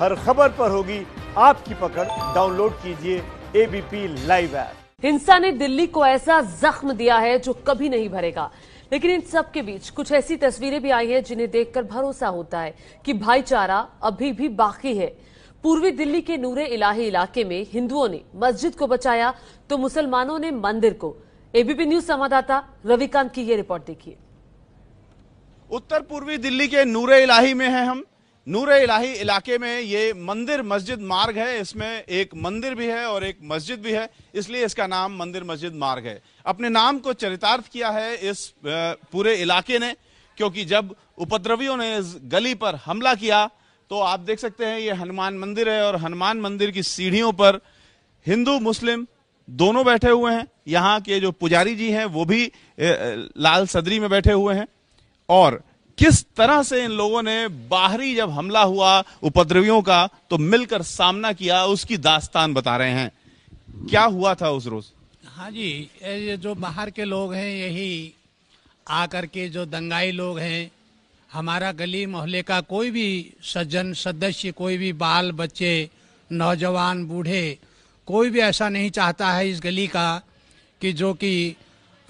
हर खबर पर होगी आपकी पकड़ डाउनलोड कीजिए एबीपी लाइव ऐप हिंसा ने दिल्ली को ऐसा जख्म दिया है जो कभी नहीं भरेगा लेकिन इन सब के बीच कुछ ऐसी तस्वीरें भी आई हैं जिन्हें देखकर भरोसा होता है कि भाईचारा अभी भी बाकी है पूर्वी दिल्ली के नूरे इलाही इलाके में हिंदुओं ने मस्जिद को बचाया तो मुसलमानों ने मंदिर को एबीपी न्यूज संवाददाता रविकांत की ये रिपोर्ट देखिए उत्तर पूर्वी दिल्ली के नूरे इलाही में है हम नूर इलाही इलाके में ये मंदिर मस्जिद मार्ग है इसमें एक मंदिर भी है और एक मस्जिद भी है इसलिए इसका नाम मंदिर मस्जिद मार्ग है अपने नाम को चरितार्थ किया है इस पूरे इलाके ने क्योंकि जब उपद्रवियों ने इस गली पर हमला किया तो आप देख सकते हैं ये हनुमान मंदिर है और हनुमान मंदिर की सीढ़ियों पर हिंदू मुस्लिम दोनों बैठे हुए हैं यहाँ के जो पुजारी जी हैं वो भी लाल सदरी में बैठे हुए हैं और किस तरह से इन लोगों ने बाहरी जब हमला हुआ उपद्रवियों का तो मिलकर सामना किया उसकी दास्तान बता रहे हैं क्या हुआ था उस रोज हाँ जी ये जो बाहर के लोग हैं यही आकर के जो दंगाई लोग हैं हमारा गली मोहल्ले का कोई भी सज्जन सदस्य कोई भी बाल बच्चे नौजवान बूढ़े कोई भी ऐसा नहीं चाहता है इस गली का कि जो कि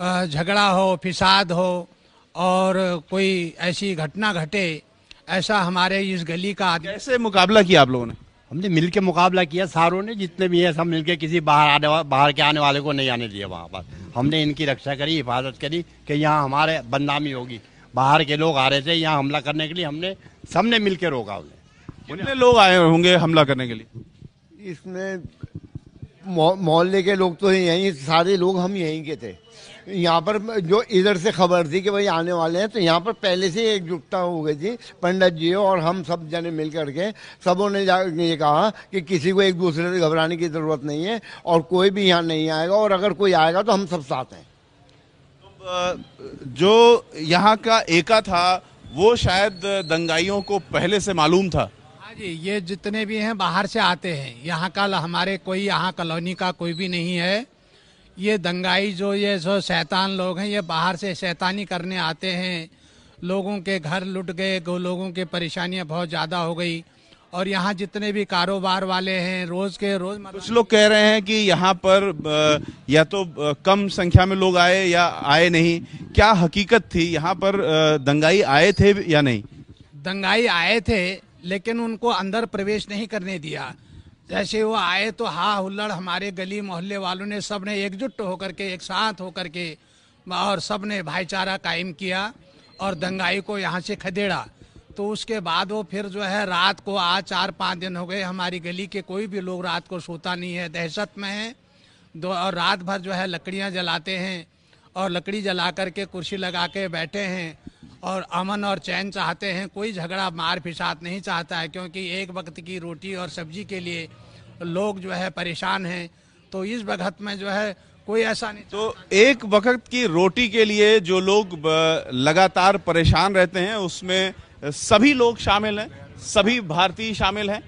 झगड़ा हो फिसाद हो और कोई ऐसी घटना घटे ऐसा हमारे इस गली का कैसे मुकाबला किया आप लोगों ने हमने मिल के मुकाबला किया सारों ने जितने भी है सब मिल के किसी बाहर आने बाहर के आने वाले को नहीं आने दिया वहाँ पर हमने इनकी रक्षा करी हिफाजत करी कि यहाँ हमारे बदनामी होगी बाहर के लोग आ रहे थे यहाँ हमला करने के लिए हमने सबने मिल के रोका उन्हें कितने लोग आए होंगे हमला करने के लिए इसमें मोहल्ले के लोग तो यहीं सारे लोग हम यहीं के थे यहाँ पर जो इधर से खबर थी कि भाई आने वाले हैं तो यहाँ पर पहले से एकजुटता हो गई थी पंडित जी और हम सब जने मिल करके सबों ने ये कहा कि किसी को एक दूसरे से घबराने की ज़रूरत नहीं है और कोई भी यहाँ नहीं आएगा और अगर कोई आएगा तो हम सब साथ हैं जो यहाँ का एका था वो शायद दंगाइयों को पहले से मालूम था हाँ जी ये जितने भी हैं बाहर से आते हैं यहाँ का हमारे कोई यहाँ कॉलोनी का कोई भी नहीं है ये दंगाई जो ये जो शैतान लोग हैं ये बाहर से शैतानी करने आते हैं लोगों के घर लुट गए लोगों के परेशानियाँ बहुत ज़्यादा हो गई और यहाँ जितने भी कारोबार वाले हैं रोज के रोज कुछ लोग कह रहे हैं कि यहाँ पर या तो कम संख्या में लोग आए या आए नहीं क्या हकीकत थी यहाँ पर दंगाई आए थे या नहीं दंगाई आए थे लेकिन उनको अंदर प्रवेश नहीं करने दिया जैसे वो आए तो हा हुल्लड़ हमारे गली मोहल्ले वालों ने सब ने एकजुट होकर के एक साथ होकर के और सब ने भाईचारा कायम किया और दंगाई को यहाँ से खदेड़ा तो उसके बाद वो फिर जो है रात को आज चार पाँच दिन हो गए हमारी गली के कोई भी लोग रात को सोता नहीं है दहशत में है दो और रात भर जो है लकड़ियाँ जलाते हैं और लकड़ी जला करके कुर्सी लगा के बैठे हैं और अमन और चैन चाहते हैं कोई झगड़ा मार फिसाद नहीं चाहता है क्योंकि एक वक्त की रोटी और सब्जी के लिए लोग जो है परेशान हैं तो इस वक्त में जो है कोई ऐसा नहीं तो एक वक्त की रोटी के लिए जो लोग लगातार परेशान रहते हैं उसमें सभी लोग शामिल हैं सभी भारतीय शामिल हैं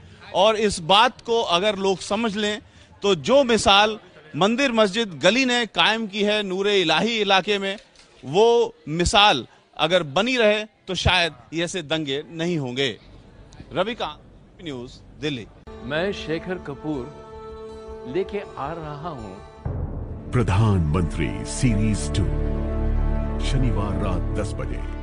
और इस बात को अगर लोग समझ लें तो जो मिसाल मंदिर मस्जिद गली ने कायम की है नूर इलाही इलाके में वो मिसाल अगर बनी रहे तो शायद ऐसे दंगे नहीं होंगे रविकांत न्यूज दिल्ली मैं शेखर कपूर लेके आ रहा हूँ प्रधानमंत्री सीरीज टू शनिवार रात 10 बजे